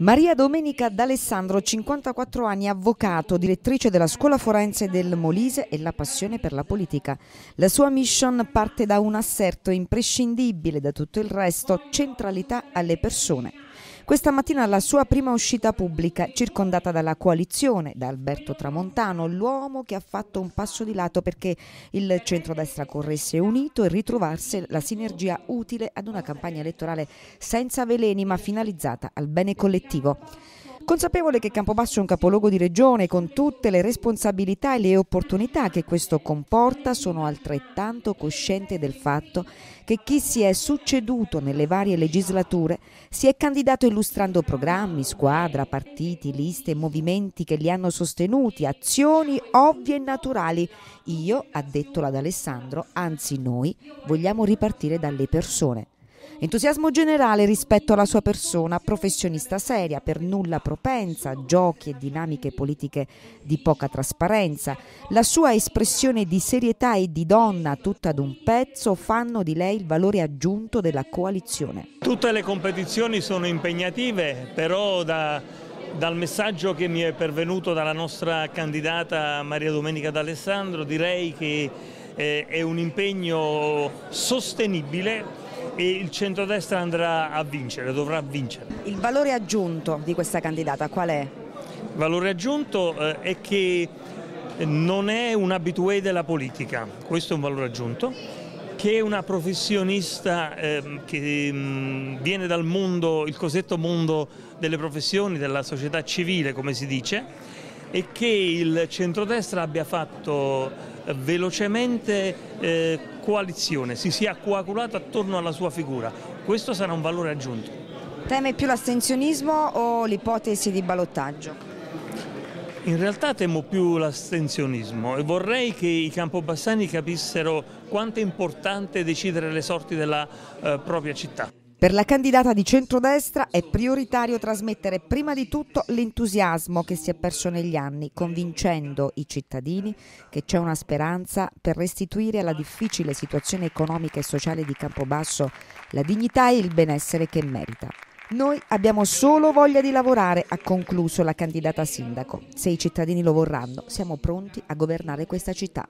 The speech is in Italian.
Maria Domenica D'Alessandro, 54 anni, avvocato, direttrice della scuola forense del Molise e la passione per la politica. La sua mission parte da un asserto imprescindibile da tutto il resto, centralità alle persone. Questa mattina la sua prima uscita pubblica, circondata dalla coalizione, da Alberto Tramontano, l'uomo che ha fatto un passo di lato perché il centrodestra corresse unito e ritrovasse la sinergia utile ad una campagna elettorale senza veleni ma finalizzata al bene collettivo. Consapevole che Campobasso è un capoluogo di regione con tutte le responsabilità e le opportunità che questo comporta, sono altrettanto cosciente del fatto che chi si è succeduto nelle varie legislature si è candidato illustrando programmi, squadra, partiti, liste, movimenti che li hanno sostenuti, azioni ovvie e naturali. Io, ha detto l'Adalessandro, anzi noi, vogliamo ripartire dalle persone. Entusiasmo generale rispetto alla sua persona, professionista seria, per nulla propensa, giochi e dinamiche politiche di poca trasparenza. La sua espressione di serietà e di donna tutta ad un pezzo fanno di lei il valore aggiunto della coalizione. Tutte le competizioni sono impegnative, però da, dal messaggio che mi è pervenuto dalla nostra candidata Maria Domenica D'Alessandro direi che eh, è un impegno sostenibile e il centrodestra andrà a vincere, dovrà vincere. Il valore aggiunto di questa candidata qual è? Il valore aggiunto eh, è che non è un abitué della politica, questo è un valore aggiunto, che è una professionista ehm, che mm, viene dal mondo, il cosiddetto mondo delle professioni, della società civile come si dice, e che il centrodestra abbia fatto eh, velocemente eh, coalizione, si sia coagulato attorno alla sua figura. Questo sarà un valore aggiunto. Teme più l'astensionismo o l'ipotesi di ballottaggio? In realtà temo più l'astensionismo e vorrei che i campobassani capissero quanto è importante decidere le sorti della eh, propria città. Per la candidata di centrodestra è prioritario trasmettere prima di tutto l'entusiasmo che si è perso negli anni, convincendo i cittadini che c'è una speranza per restituire alla difficile situazione economica e sociale di Campobasso la dignità e il benessere che merita. Noi abbiamo solo voglia di lavorare, ha concluso la candidata sindaco. Se i cittadini lo vorranno, siamo pronti a governare questa città.